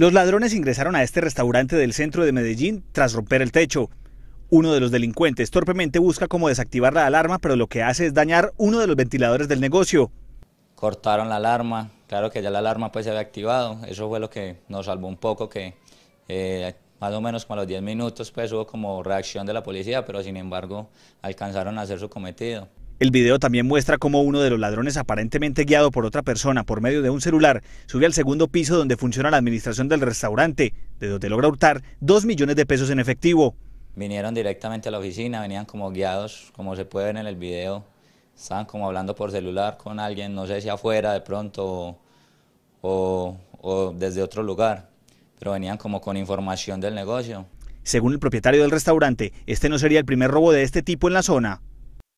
Los ladrones ingresaron a este restaurante del centro de Medellín tras romper el techo. Uno de los delincuentes torpemente busca como desactivar la alarma, pero lo que hace es dañar uno de los ventiladores del negocio. Cortaron la alarma, claro que ya la alarma pues se había activado, eso fue lo que nos salvó un poco, que eh, más o menos a los 10 minutos pues hubo como reacción de la policía, pero sin embargo alcanzaron a hacer su cometido. El video también muestra cómo uno de los ladrones, aparentemente guiado por otra persona por medio de un celular, sube al segundo piso donde funciona la administración del restaurante, de donde logra hurtar 2 millones de pesos en efectivo. Vinieron directamente a la oficina, venían como guiados, como se puede ver en el video. Estaban como hablando por celular con alguien, no sé si afuera de pronto o desde otro lugar, pero venían como con información del negocio. Según el propietario del restaurante, este no sería el primer robo de este tipo en la zona.